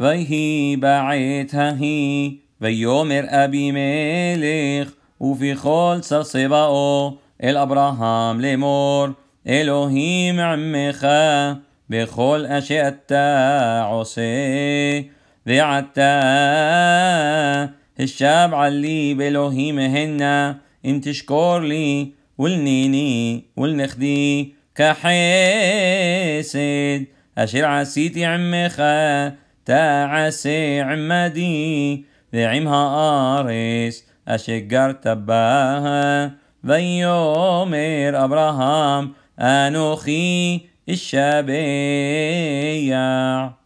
ויהי בעת ההיא, ויאמר אבי מלך, ובכל צרצי באו, אל אברהם לאמור, אלוהים עמך, בכל אשר אתה עושה, ועתה השב עלי באלוהים הנה, אם תשקור לי, ולניני ולנכדי, כחסד, אשר עשיתי עמך, تعسي عمدي بعمها آريس أشجر تباها ويومير أبراهام أنوخي الشبيع